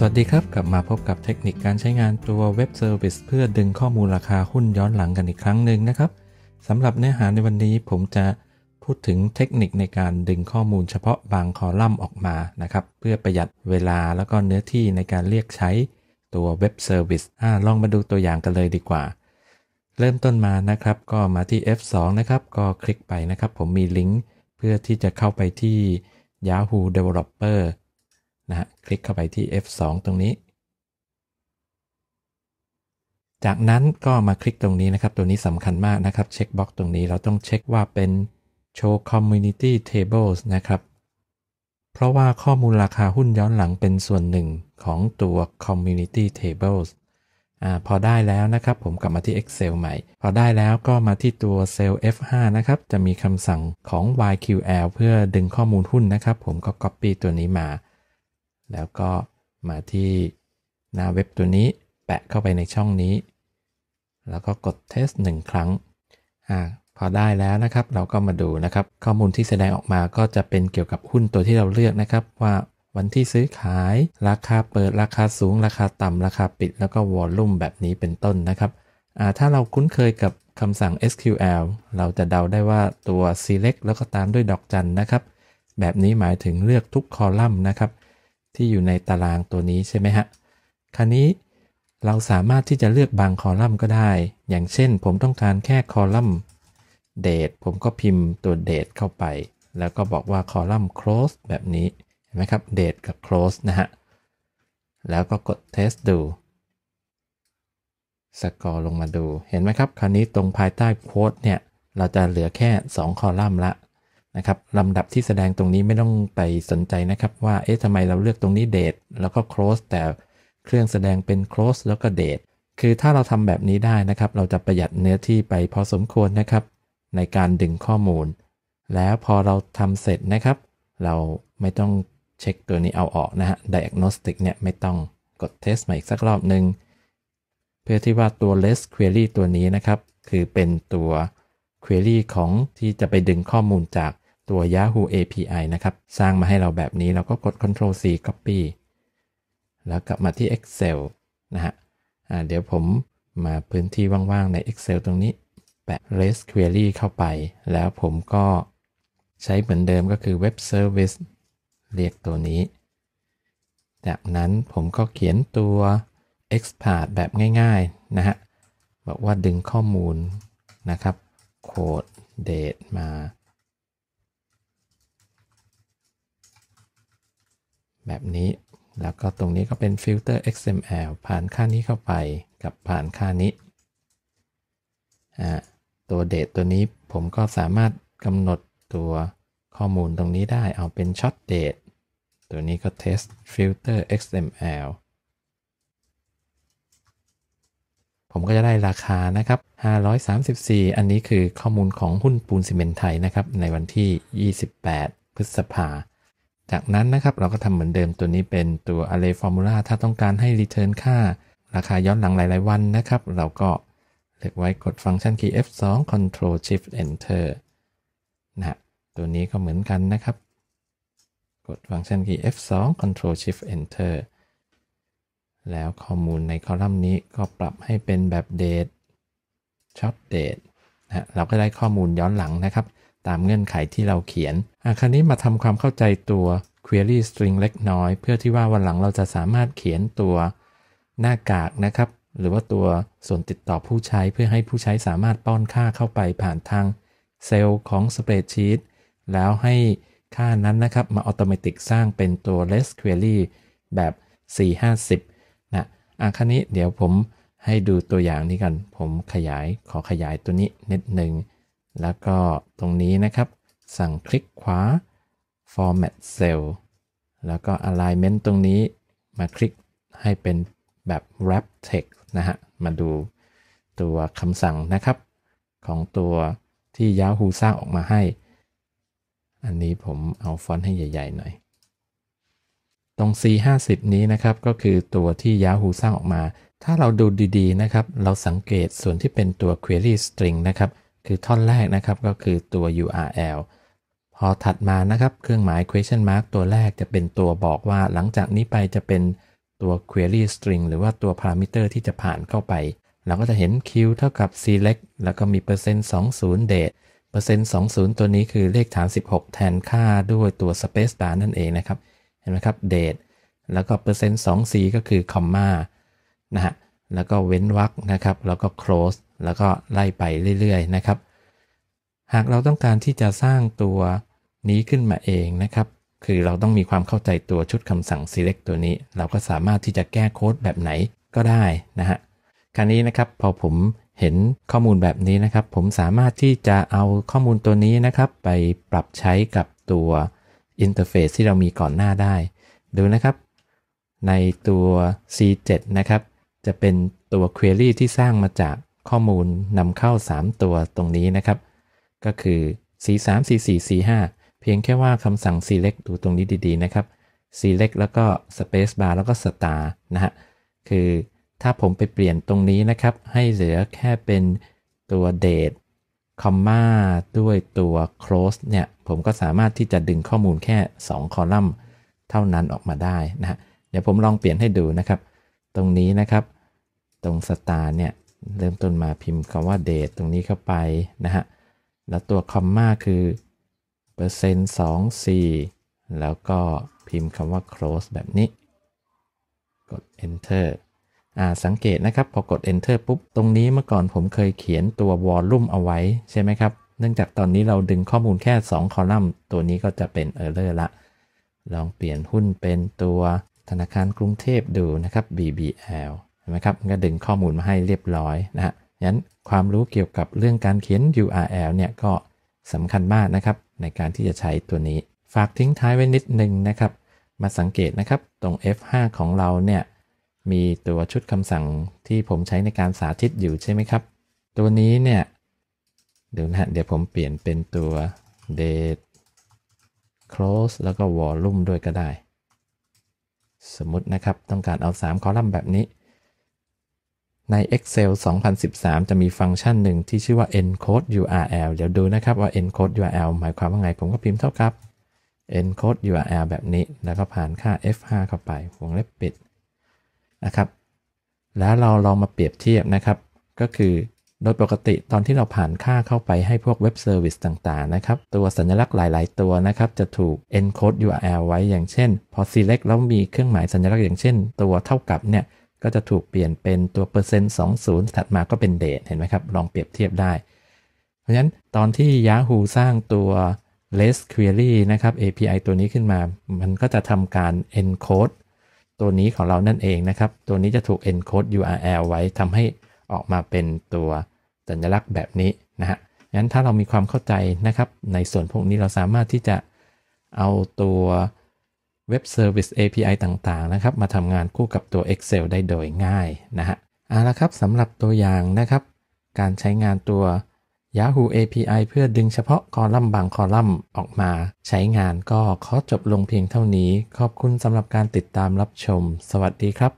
สวัสดีครับกลับมาพบกับเทคนิคการใช้งานตัวเว็บเซอร์วิสเพื่อดึงข้อมูลราคาหุ้นย้อนหลังกันอีกครั้งหนึ่งนะครับ สำหรับเนื้อหาในวันนี้ผมจะพูดถึงเทคนิคในการดึงข้อมูลเฉพาะบางคอลัมน์ออกมานะครับ เพื่อประหยัดเวลาแล้วก็เนื้อที่ในการเรียกใช้ตัวเว็บเซอร์วิสอ่าลองมาดูตัวอย่างกันเลยดีกว่า เริ่มต้นมานะครับก็มาที่ F2 นะครับ ก็คลิกไปนะครับ ผมมีลิงก์เพื่อที่จะเข้าไปที่ Yahoo Developer นะฮะคลิกเข้าไปที่ F2 ตรงนี้ จากนั้นก็มาคลิกตรงนี้นะครับ ตัวนี้สำคัญมากนะครับ เช็คบ็อกตรงนี้เราต้องเช็คว่าเป็น Show Community Tables นะครับ เพราะว่าข้อมูลราคาหุ้นย้อนหลังเป็นส่วนหนึ่งของตัว Community Tables อพอได้แล้วนะครับผมกลับมาที่ Excel ใหม่ พอได้แล้วก็มาที่ตัวเซลล์ F5 นะครับ จะมีคำสั่งของ YQL เพื่อดึงข้อมูลหุ้นนะครับผมก็ Copy ตัวนี้มาแล้วก็มาที่ หน้าเว็บตัวนี้แปะเข้าไปในช่องนี้ แล้วก็กดเทสหนึ่งครั้งอพอได้แล้วนะครับเราก็มาดูนะครับ ข้อมูลที่แสดงออกมาก็จะเป็นเกี่ยวกับหุ้นตัวที่เราเลือกนะครับ ว่าวันที่ซื้อขาย ราคาเปิดราคาสูง ราคาต่ำราคาปิดแล้วก็วอลลุ่มแบบนี้เป็นต้นนะครับถ้าเราคุ้นเคยกับคำสั่ง SQL เราจะเดาได้ว่าตัว select แล้วก็ตามด้วยดอกจันนะครับ แบบนี้หมายถึงเลือกทุกคอลัมน์นะครับที่อยู่ในตารางตัวนี้ใช่ไหมฮะ คราวนี้เราสามารถที่จะเลือกบางคอลัมน์ก็ได้ อย่างเช่นผมต้องการแค่คอลัมน์เดท ผมก็พิมพ์ตัวเดทเข้าไป แล้วก็บอกว่าคอลัมน์ close แบบนี้ เห็นไหมครับเดทกับ close นะฮะ แล้วก็กด test ดู สกอร์ลงมาดู เห็นไหมครับคราวนี้ตรงภายใต้โค้ดเนี่ย เราจะเหลือแค่ 2 คอลัมน์ละนะครับลำดับที่แสดงตรงนี้ไม่ต้องไปสนใจนะครับ ว่าเอ๊ะทำไมเราเลือกตรงนี้เดทแล้วก็ close แต่เครื่องแสดงเป็น close แล้วก็เดทคือถ้าเราทำแบบนี้ได้นะครับ เราจะประหยัดเนื้อที่ไปพอสมควรนะครับ ในการดึงข้อมูล แล้วพอเราทำเสร็จนะครับ เราไม่ต้องเช็คตัวนี้เอาออกนะฮะ diagnostic เนี่ยไม่ต้องกด test มาอีกสักรอบหนึ่งเพื่อที่ว่าตัว less query ตัวนี้นะครับ คือเป็นตัว query ของที่จะไปดึงข้อมูลจากตัว Yahoo API นะครับ สร้างมาให้เราแบบนี้เราก็กด Ctrl C copy แล้วกลับมาที่ Excel นะฮะเดี๋ยวผมมาพื้นที่ว่างๆ ใน Excel ตรงนี้แปะ REST query เข้าไป แล้วผมก็ใช้เหมือนเดิมก็คือ Web Service เรียกตัวนี้ จากนั้นผมก็เขียนตัว export แบบง่ายๆ นะฮะ บอกว่าดึงข้อมูลนะครับโคดเดทมา แบบนี้แล้วก็ตรงนี้ก็เป็นฟิลเตอร์ XML ผ่านค่านี้เข้าไปกับผ่านค่านี้ ตัวเดตตัวนี้ผมก็สามารถกำหนดตัวข้อมูลตรงนี้ได้เอาเป็นช็อตเดตตัวนี้ก็ test filter XML ผมก็จะได้ราคานะครับ534 อันนี้คือข้อมูลของหุ้นปูนซีเมนไทยนะครับ ในวันที่ 28 พฤษภา จากนั้นนะครับ เราก็ทำเหมือนเดิมตัวนี้เป็นตัวอะเรฟอร์มูลาถ้าต้องการให้รีเทิร์นค่า ราคาย้อนหลังหลาย ๆวันนะครับ เราก็เลือกไว้กดฟังก์ชันคีย์ F2 Control Shift Enter นะตัวนี้ก็เหมือนกันนะครับ กดฟังก์ชันคีย์ F2 Control Shift Enter แล้วข้อมูลในคอลัมน์นี้ก็ปรับให้เป็นแบบเดทช็อตเดทนะเราก็ได้ข้อมูลย้อนหลังนะครับ ตามเงื่อนไขที่เราเขียนคราวนี้มาทำความเข้าใจตัว Query String เล็กน้อย เพื่อที่ว่าวันหลังเราจะสามารถเขียนตัวหน้ากากนะครับ หรือว่าตัวส่วนติดต่อผู้ใช้เพื่อให้ผู้ใช้สามารถป้อนค่าเข้าไปผ่านทางเซลล์ของ Spreadsheet แล้วให้ค่านั้นนะครับมาอัตโนมัติสร้างเป็นตัว less query แบบ 450นะอ่ะครั้นี้เดี๋ยวผมให้ดูตัวอย่างนี้กัน ผมขยายขอขยายตัวนี้นิดหนึ่งแล้วก็ตรงนี้นะครับ สั่งคลิกขวา format cell แล้วก็ alignment ตรงนี้มาคลิกให้เป็นแบบ wrap text นะฮะ มาดูตัวคำสั่งนะครับ ของตัวที่ Yahoo สร้างออกมาให้ อันนี้ผมเอาฟอนต์ให้ใหญ่ๆหน่อยตรง C50 นี้นะครับก็คือตัวที่ Yahoo สร้างออกมา ถ้าเราดูดีๆ นะครับ เราสังเกตส่วนที่เป็นตัว query string นะครับคือท่อนแรกนะครับก็คือตัว URL พอถัดมานะครับเครื่องหมาย question mark ตัวแรกจะเป็นตัวบอกว่า หลังจากนี้ไปจะเป็นตัว query string หรือว่าตัว parameter ที่จะผ่านเข้าไป เราก็จะเห็น q เท่ากับ select แล้วก็มีเปอร์เซ็นต์20 date เปอร์เซ็นต์20ตัวนี้คือเลขฐาน 16 แทนค่าด้วยตัว space bar นั่นเองนะครับห็นไหมครับเดทแล้วก็เปอร์เซ็นต์สองสีก็คือคอมมานะฮะแล้วก็เว้นวรรคนะครับแล้วก็ close แล้วก็ไล่ไปเรื่อยๆนะครับหากเราต้องการที่จะสร้างตัวนี้ขึ้นมาเองนะครับคือเราต้องมีความเข้าใจตัวชุดคำสั่ง select ตัวนี้ เราก็สามารถที่จะแก้โค้ดแบบไหนก็ได้นะฮะคราวนี้นะครับพอผมเห็นข้อมูลแบบนี้นะครับผมสามารถที่จะเอาข้อมูลตัวนี้นะครับ ไปปรับใช้กับตัวอินเทอร์เฟซที่เรามีก่อนหน้าได้ดูนะครับ ในตัว C7 นะครับ จะเป็นตัว Query ที่สร้างมาจากข้อมูลนำเข้า 3 ตัวตรงนี้นะครับ ก็คือ C3 C4 C5 เพียงแค่ว่าคำสั่ง select ดูตรงนี้ดีๆนะครับ select แล้วก็ space bar แล้วก็ star นะฮะคือถ้าผมไปเปลี่ยนตรงนี้นะครับ ให้เหลือแค่เป็นตัว date คอมมาด้วยตัว close เนี่ยผมก็สามารถที่จะดึงข้อมูลแค่ 2คอลัมน์เท่านั้นออกมาได้นะฮะเดี๋ยวผมลองเปลี่ยนให้ดูนะครับ ตรงนี้นะครับตรงสตาร์เนี่ยเริ่มต้นมาพิมพ์คำว่า date ตรงนี้เข้าไปนะฮะแล้วตัวคอมมาคือเปอร์เซ็นต์สองสี่แล้วก็พิมพ์คำว่า close แบบนี้ กด enter สังเกตนะครับ พอกด enter ปุ๊บ ตรงนี้เมื่อก่อนผมเคยเขียนตัววอลลุ่มเอาไว้ ใช่ไหมครับเนื่องจากตอนนี้เราดึงข้อมูลแค่ 2 คอลัมน์ ตัวนี้ก็จะเป็น error ละ ลองเปลี่ยนหุ้นเป็นตัวธนาคารกรุงเทพดูนะครับ BBL เห็นไหมครับก็ดึงข้อมูลมาให้เรียบร้อยนะฮะยั้นความรู้เกี่ยวกับเรื่องการเขียน URL เนี่ยก็สำคัญมากนะครับ ในการที่จะใช้ตัวนี้ฝากทิ้งท้ายไว้นิดนึงนะครับ มาสังเกตนะครับตรง F5 ของเราเนี่ยมีตัวชุดคำสั่งที่ผมใช้ในการสาธิตอยู่ใช่ไหมครับ ตัวนี้เนี่ย เดี๋ยวนะเดี๋ยวผมเปลี่ยนเป็นตัว date close แล้วก็ volume ด้วยก็ได้ สมมตินะครับต้องการเอา 3คอลัมน์แบบนี้ ใน Excel 2013 จะมีฟังก์ชันหนึ่งที่ชื่อว่า encode URL เดี๋ยวดูนะครับว่า encode URL หมายความว่าไงผมก็พิมพ์เท่ากับ encode URL แบบนี้ แล้วก็ผ่านค่า F5 เข้าไปวงเล็บปิดนะครับ แล้วเราลองมาเปรียบเทียบนะครับ ก็คือโดยปกติตอนที่เราผ่านค่าเข้าไปให้พวกเว็บเซอร์วิสต่างๆนะครับ ตัวสัญลักษณ์หลายๆตัวนะครับจะถูก encode URL ไว้อย่างเช่นพอ select แล้วมีเครื่องหมายสัญลักษณ์อย่างเช่น ตัวเท่ากับเนี่ยก็จะถูกเปลี่ยนเป็นตัวเปอร์เซ็นต์20ถัดมาก็เป็นเดทเห็นไหมครับ ลองเปรียบเทียบได้ เพราะฉะนั้นตอนที่ Yahoo สร้างตัว REST Query นะครับ API ตัวนี้ขึ้นมามันก็จะทำการ encode ตัวนี้ของเรานั่นเองนะครับ ตัวนี้จะถูก encode URL ไว้ทำให้ออกมาเป็นตัวสัญลักษณ์แบบนี้นะฮะ งั้นถ้าเรามีความเข้าใจนะครับ ในส่วนพวกนี้เราสามารถที่จะเอาตัวเว็บเซอร์วิส API ต่างๆนะครับ มาทำงานคู่กับตัว Excel ได้โดยง่ายนะฮะเอาละครับสำหรับตัวอย่างนะครับ การใช้งานตัว Yahoo API เพื่อดึงเฉพาะคอลัมน์บางคอลัมน์ออกมา ใช้งานก็ขอจบลงเพียงเท่านี้ ขอบคุณสำหรับการติดตามรับชม สวัสดีครับ